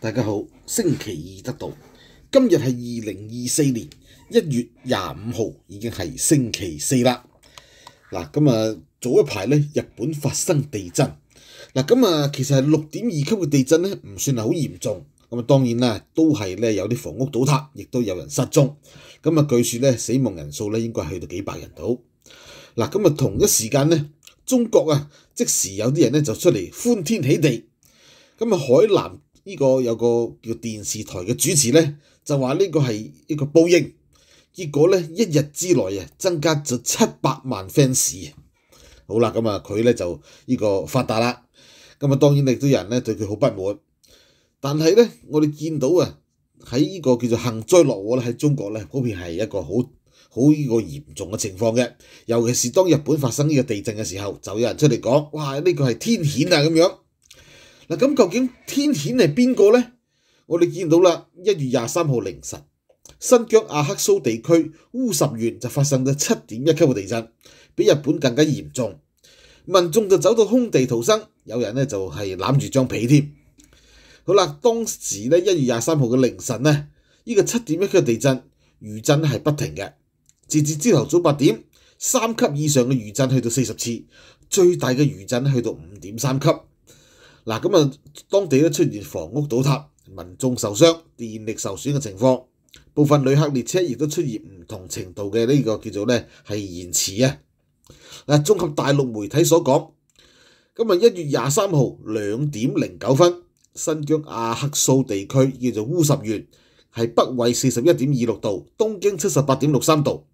大家好，星期二得到今日系二零二四年一月廿五号，已经系星期四啦。嗱，咁啊早一排咧，日本发生地震，嗱咁啊，其实系六点二级嘅地震咧，唔算系好严重。咁啊，当然啦，都系咧有啲房屋倒塌，亦都有人失踪。咁啊，据说咧死亡人数咧应该去到几百人度。嗱，咁啊同一时间咧，中国啊即时有啲人咧就出嚟欢天喜地，咁啊海南。呢個有個叫電視台嘅主持咧，就話呢個係一個報應。結果咧，一日之內啊，增加咗七百萬 fans。好啦，咁啊，佢咧就呢個發達啦。咁啊，當然亦都人咧對佢好不滿。但係咧，我哋見到啊，喺呢個叫做幸災樂禍咧，喺中國咧普遍係一個好好呢個嚴重嘅情況嘅。尤其是當日本發生呢個地震嘅時候，就有人出嚟講：，哇，呢個係天險啊咁樣。嗱，咁究竟天險係邊個呢？我哋見到啦，一月廿三號凌晨，新疆阿克蘇地區烏什县就發生咗七點一級嘅地震，比日本更加嚴重。民眾就走到空地逃生，有人咧就係攬住張被添。好啦，當時咧一月廿三號嘅凌晨呢，呢個七點一級嘅地震余震係不停嘅，截至朝頭早八點，三級以上嘅余震去到四十次，最大嘅余震去到五點三級。嗱，咁啊，當地都出現房屋倒塌、民眾受傷、電力受損嘅情況，部分旅客列車亦都出現唔同程度嘅呢個叫做咧係延遲啊！嗱，綜合大陸媒體所講，今日一月廿三號兩點零九分，新疆阿克蘇地區叫做烏什縣，係北緯四十一點二六度，東經七十八點六三度，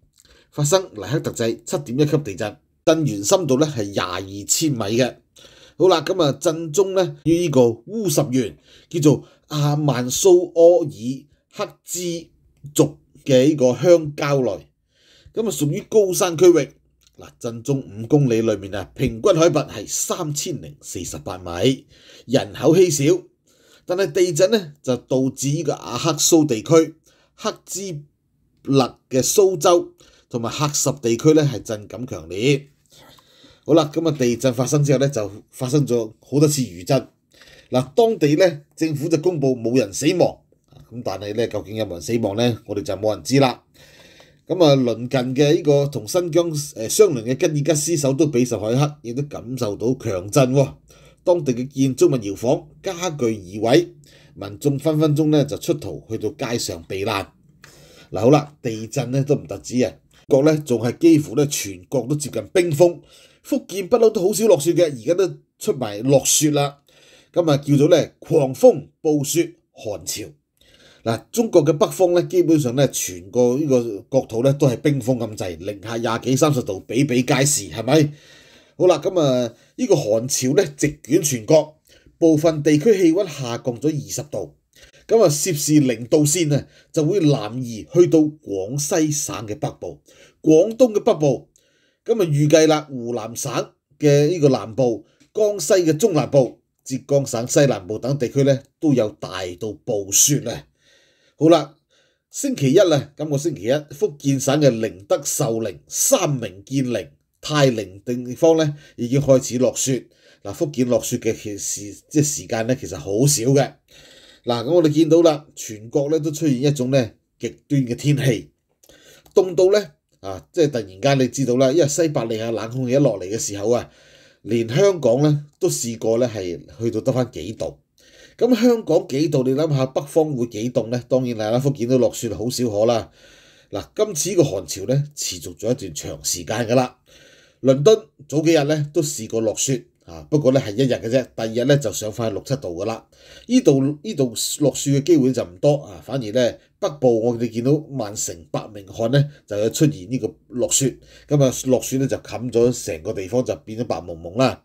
發生尼克特制七點一級地震，震源深度咧係廿二千米嘅。好啦，咁啊震中咧於呢個烏什元叫做阿曼蘇柯爾克孜族嘅呢個鄉郊內，咁啊屬於高山區域嗱，震中五公里裏面啊平均海拔係三千零四十八米，人口稀少，但係地震咧就導致呢個阿克蘇地區、克孜勒嘅蘇州同埋克什地區咧係震感強烈。好啦，咁啊地震發生之後咧，就發生咗好多次餘震。嗱，當地咧政府就公布冇人死亡，咁但係咧究竟有冇人死亡咧，我哋就冇人知啦。咁啊，鄰近嘅呢個同新疆誒相鄰嘅吉爾吉斯首都比什海克亦都感受到強震，當地嘅建築物搖晃，家具移位，民眾分分鐘咧就出逃去到街上避難。嗱，好啦，地震咧都唔特止啊，國咧仲係幾乎咧全國都接近冰封。福建不嬲都好少落雪嘅，而家都出埋落雪啦。咁啊叫做咧狂風暴雪寒潮。嗱，中國嘅北方咧，基本上咧全個呢個國土咧都係冰封咁滯，零下廿幾三十度比比皆是，係咪？好啦，咁啊呢個寒潮咧直卷全國，部分地區氣温下降咗二十度。咁啊涉事零度線啊就會南移去到廣西省嘅北部、廣東嘅北部。咁啊預計啦，湖南省嘅呢個南部、江西嘅中南部、浙江省西南部等地區咧，都有大到暴雪啊！好啦，星期一咧，今個星期一，福建省嘅寧德、壽寧、三明、建寧、泰寧地方咧，已經開始落雪。嗱，福建落雪嘅其時即係時間咧，其實好少嘅。嗱，咁我哋見到啦，全國咧都出現一種咧極端嘅天氣，凍到咧～啊！即係突然間，你知道啦，因為西伯利亞冷空氣一落嚟嘅時候啊，連香港咧都試過咧係去到得翻幾度。咁香港幾度？你諗下北方會幾凍咧？當然啦，福建都落雪好少可啦。嗱，今次個寒潮咧持續咗一段長時間㗎啦。倫敦早幾日咧都試過落雪。啊，不過咧係一日嘅啫，第二日咧就上翻去六七度噶啦。依度依度落雪嘅機會就唔多啊，反而咧北部我哋見到萬城百名漢咧就有出現呢個落雪，咁啊落雪咧就冚咗成個地方就變咗白蒙蒙啦。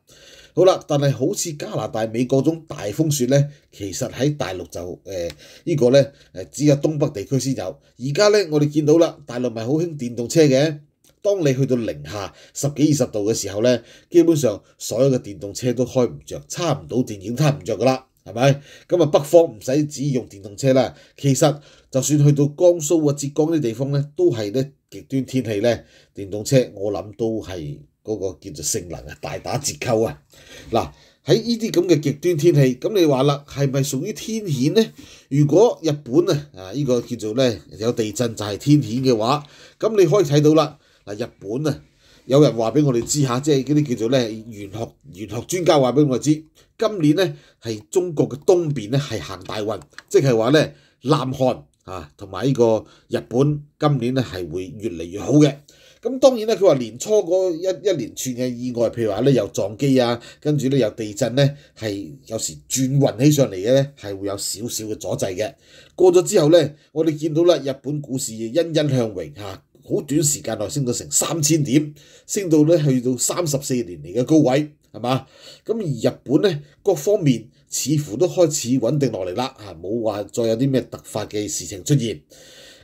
好啦，但係好似加拿大美國種大風雪咧，其實喺大陸就誒依個咧只有東北地區先有。而家咧我哋見到啦，大陸咪好興電動車嘅。當你去到零下十幾二十度嘅時候呢，基本上所有嘅電動車都開唔着，差唔到電已經攤唔着㗎啦，係咪？咁啊，北方唔使只用電動車啦，其實就算去到江蘇啊、浙江啲地方呢，都係呢極端天氣呢，電動車我諗都係嗰個叫做性能啊大打折扣啊。嗱，喺呢啲咁嘅極端天氣，咁你話啦，係咪屬於天險呢？如果日本啊啊呢個叫做呢，有地震就係天險嘅話，咁你可以睇到啦。嗱，日本啊，有人話俾我哋知嚇，即係嗰啲叫做咧玄學玄學專家話俾我哋知，今年咧係中國嘅東邊咧係行大運，即係話咧南韓啊同埋呢個日本今年咧係會越嚟越好嘅。咁當然咧，佢話年初嗰一一連串嘅意外，譬如話咧又撞機啊，跟住咧又地震咧，係有時轉運起上嚟嘅咧係會有少少嘅阻滯嘅。過咗之後咧，我哋見到咧日本股市欣欣向榮嚇。好短時間內升到成三千點，升到咧去到三十四年嚟嘅高位，係嘛？咁而日本咧各方面似乎都開始穩定落嚟啦，嚇冇話再有啲咩突發嘅事情出現。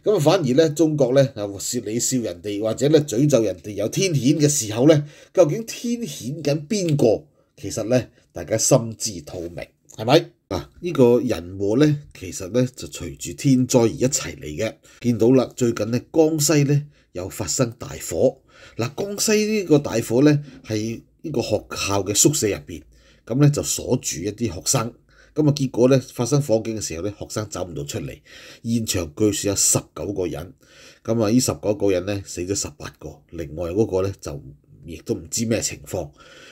咁反而咧中國咧啊，笑你笑人哋，或者咧詛咒人哋有天險嘅時候咧，究竟天險緊邊個？其實咧大家心知肚明，係咪？啊，呢個人禍咧其實咧就隨住天災而一齊嚟嘅。見到啦，最近咧江西咧。有發生大火，嗱江西呢個大火咧係呢個學校嘅宿舍入邊，咁咧就鎖住一啲學生，咁啊結果咧發生火警嘅時候咧，學生走唔到出嚟，現場據說有十九個人，咁啊依十九個人咧死咗十八個，另外嗰個咧就亦都唔知咩情況。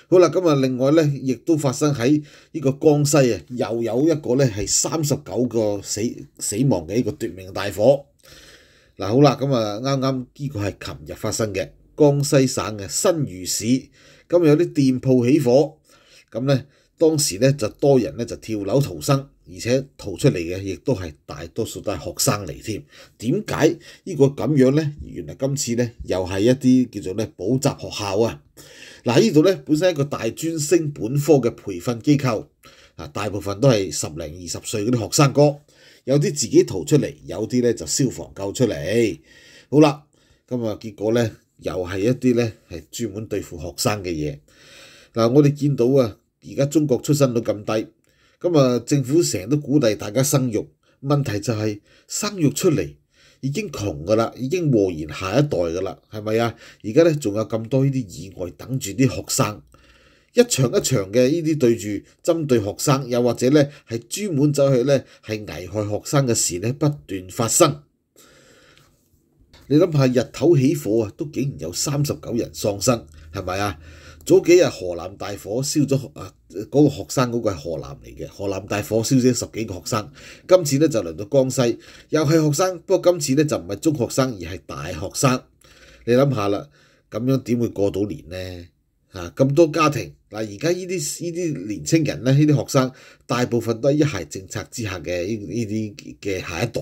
好啦，咁啊另外咧亦都發生喺呢個江西啊，又有一個咧係三十九個死死亡嘅一個奪命大火。嗱好啦，咁啊啱啱呢個係琴日發生嘅江西省嘅新余市，咁有啲店鋪起火，咁咧當時咧就多人咧就跳樓逃生，而且逃出嚟嘅亦都係大多數都係學生嚟添。點解呢個咁樣呢？原來今次呢，又係一啲叫做咧補習學校啊！嗱，呢度呢，本身一個大專升本科嘅培訓機構啊，大部分都係十零二十歲嗰啲學生哥。有啲自己逃出嚟，有啲咧就消防救出嚟。好啦，咁啊結果咧又係一啲咧係專門對付學生嘅嘢嗱。我哋見到啊，而家中國出生率咁低，咁啊政府成日都鼓勵大家生育。問題就係生育出嚟已經窮噶啦，已經禍延下一代噶啦，係咪啊？而家咧仲有咁多呢啲意外等住啲學生。一場一場嘅呢啲對住針對學生，又或者咧係專門走去咧係危害學生嘅事咧不斷發生。你諗下，日頭起火啊，都竟然有三十九人喪生，係咪啊？早幾日河南大火燒咗啊，嗰個學生嗰個係河南嚟嘅，河南大火燒死十幾個學生。今次咧就輪到江西，又係學生，不過今次咧就唔係中學生而係大學生。你諗下啦，咁樣點會過到年咧？啊咁多家庭嗱，而家呢啲呢啲年青人咧，呢啲學生大部分都一係政策之下嘅呢呢啲嘅下一代，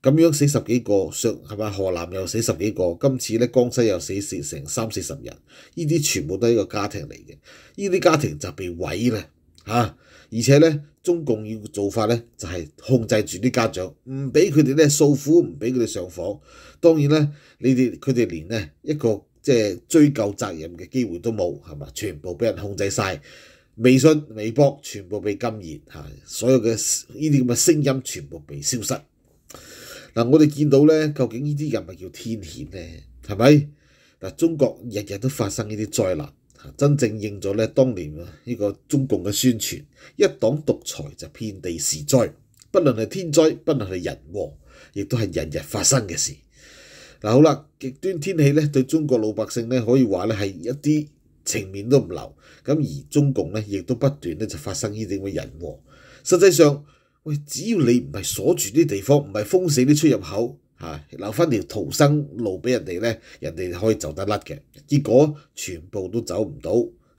咁樣死十幾個，上係咪河南又死十幾個？今次咧江西又死成三四十人，呢啲全部都係一個家庭嚟嘅，呢啲家庭就被毀啦嚇！而且咧中共要做法咧就係控制住啲家長，唔俾佢哋咧訴苦，唔俾佢哋上訪。當然咧，你哋佢哋連呢一個。即係追究責任嘅機會都冇，係嘛？全部俾人控制晒，微信、微博全部被禁言，嚇，所有嘅呢啲咁嘅聲音全部被消失。嗱，我哋見到咧，究竟呢啲人咪叫天險咧？係咪？嗱，中國日日都發生呢啲災難，真正應咗咧，當年呢個中共嘅宣傳，一黨獨裁就遍地是災，不論係天災，不論係人禍，亦都係日日發生嘅事。嗱好啦，極端天氣咧對中國老百姓咧可以話咧係一啲情面都唔留，咁而中共咧亦都不斷咧就發生呢啲咁嘅人禍。實際上，喂，只要你唔係鎖住啲地方，唔係封死啲出入口，嚇留翻條逃生路俾人哋咧，人哋可以走得甩嘅。結果全部都走唔到，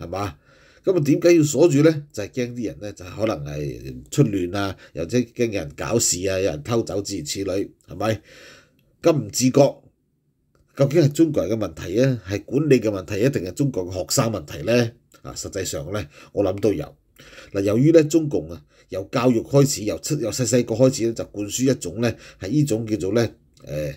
係嘛？咁啊點解要鎖住咧？就係驚啲人咧就可能係出亂啊，又即驚人搞事啊，有人偷走自如此類，係咪？咁唔自覺。究竟係中國人嘅問題啊？係管理嘅問題，一定係中國嘅學生問題呢？啊，實際上呢，我諗都有嗱。由於咧中共啊，由教育開始，由出由細細個開始咧，就灌輸一種咧係呢種叫做咧誒，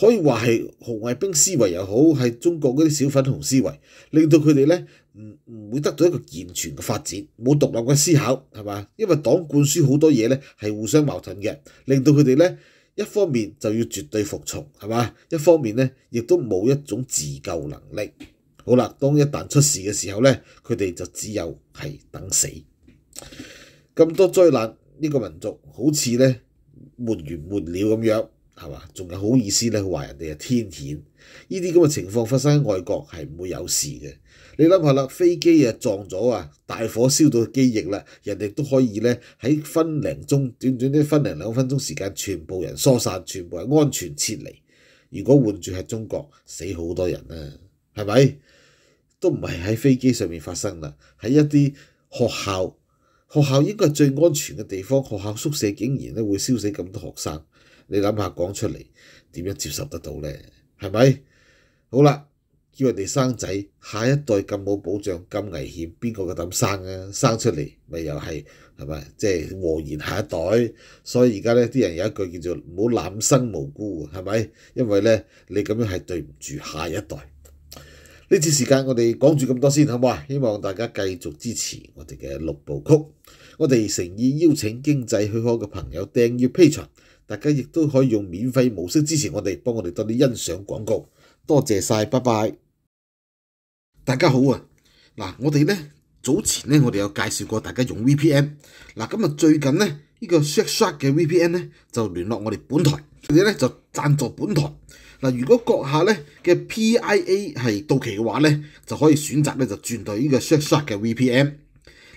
可以話係紅衛兵思維又好，係中國嗰啲小粉紅思維，令到佢哋咧唔唔會得到一個健全嘅發展，冇獨立嘅思考，係嘛？因為黨灌輸好多嘢咧係互相矛盾嘅，令到佢哋咧。一方面就要絕對服從係嘛，一方面呢，亦都冇一種自救能力。好啦，當一旦出事嘅時候呢，佢哋就只有係等死。咁多災難，呢個民族好似呢沒完沒了咁樣。係嘛？仲有好意思咧，話人哋係天險，呢啲咁嘅情況發生喺外國係唔會有事嘅。你諗下啦，飛機啊撞咗啊，大火燒到機翼啦，人哋都可以咧喺分零鐘短短啲分零兩分鐘時間，全部人疏散，全部人安全撤離。如果換住係中國，死好多人啊，係咪？都唔係喺飛機上面發生啦，喺一啲學校，學校應該係最安全嘅地方，學校宿舍竟然咧會燒死咁多學生。你諗下講出嚟點樣接受得到呢？係咪好啦？叫人哋生仔，下一代咁冇保障、咁危險，邊個個膽生啊？生出嚟咪又係係咪？即係禍延下一代，所以而家呢啲人有一句叫做唔好濫生無辜，係咪？因為呢，你咁樣係對唔住下一代。呢次時間我哋講住咁多先，好唔好啊？希望大家繼續支持我哋嘅六部曲。我哋誠意邀請經濟許可嘅朋友訂閱 P 場。大家亦都可以用免費模式支持我哋，幫我哋多啲欣賞廣告，多謝晒，拜拜。大家好啊，嗱，我哋咧早前咧我哋有介紹過大家用 VPN，嗱，今日最近咧呢個 Shackshot 嘅 VPN 咧就聯絡我哋本台，佢哋咧就贊助本台。嗱，如果閣下咧嘅 PIA 係到期嘅話咧，就可以選擇咧就轉到呢個 Shackshot 嘅 VPN。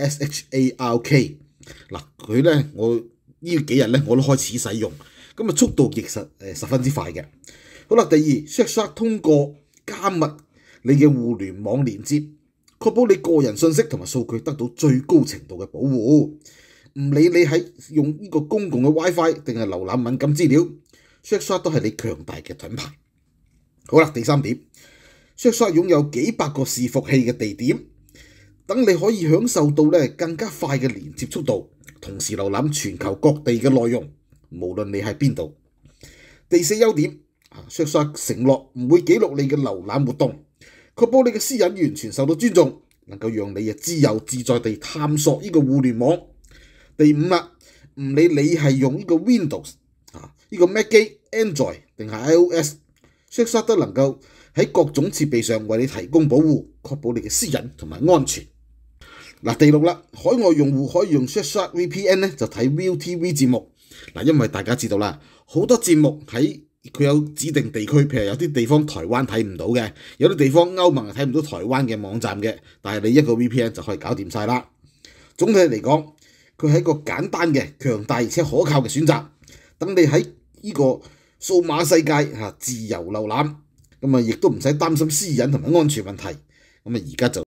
S.H.A.R.K. 嗱，佢咧我呢幾日咧我都開始使用，咁啊速度其實誒十分之快嘅。好啦，第二，Shark 通過加密你嘅互聯網連接，確保你個人信息同埋數據得到最高程度嘅保護。唔理你喺用呢個公共嘅 WiFi 定係瀏覽敏感資料，Shark 都係你強大嘅盾牌。好啦，第三點，Shark 擁有幾百個伺服器嘅地點。等你可以享受到咧更加快嘅連接速度，同時瀏覽全球各地嘅內容，無論你喺邊度。第四優點啊，Shazza 承諾唔會記錄你嘅瀏覽活動，確保你嘅私隱完全受到尊重，能夠讓你啊自由自在地探索呢個互聯網。第五啦，唔理你係用呢個 Windows 啊、呢個 Mac 机、Android 定係 iOS，Shazza 都能夠喺各種設備上為你提供保護，確保你嘅私隱同埋安全。嗱，第六啦，海外用户可以用 s h a h u t v p n 咧，就睇 ViuTV 節目。嗱，因為大家知道啦，好多節目喺佢有指定地區，譬如有啲地方台灣睇唔到嘅，有啲地方歐盟睇唔到台灣嘅網站嘅，但係你一個 VPN 就可以搞掂晒啦。總體嚟講，佢係一個簡單嘅、強大而且可靠嘅選擇，等你喺呢個數碼世界吓自由瀏覽，咁啊亦都唔使擔心私隱同埋安全問題。咁啊，而家就～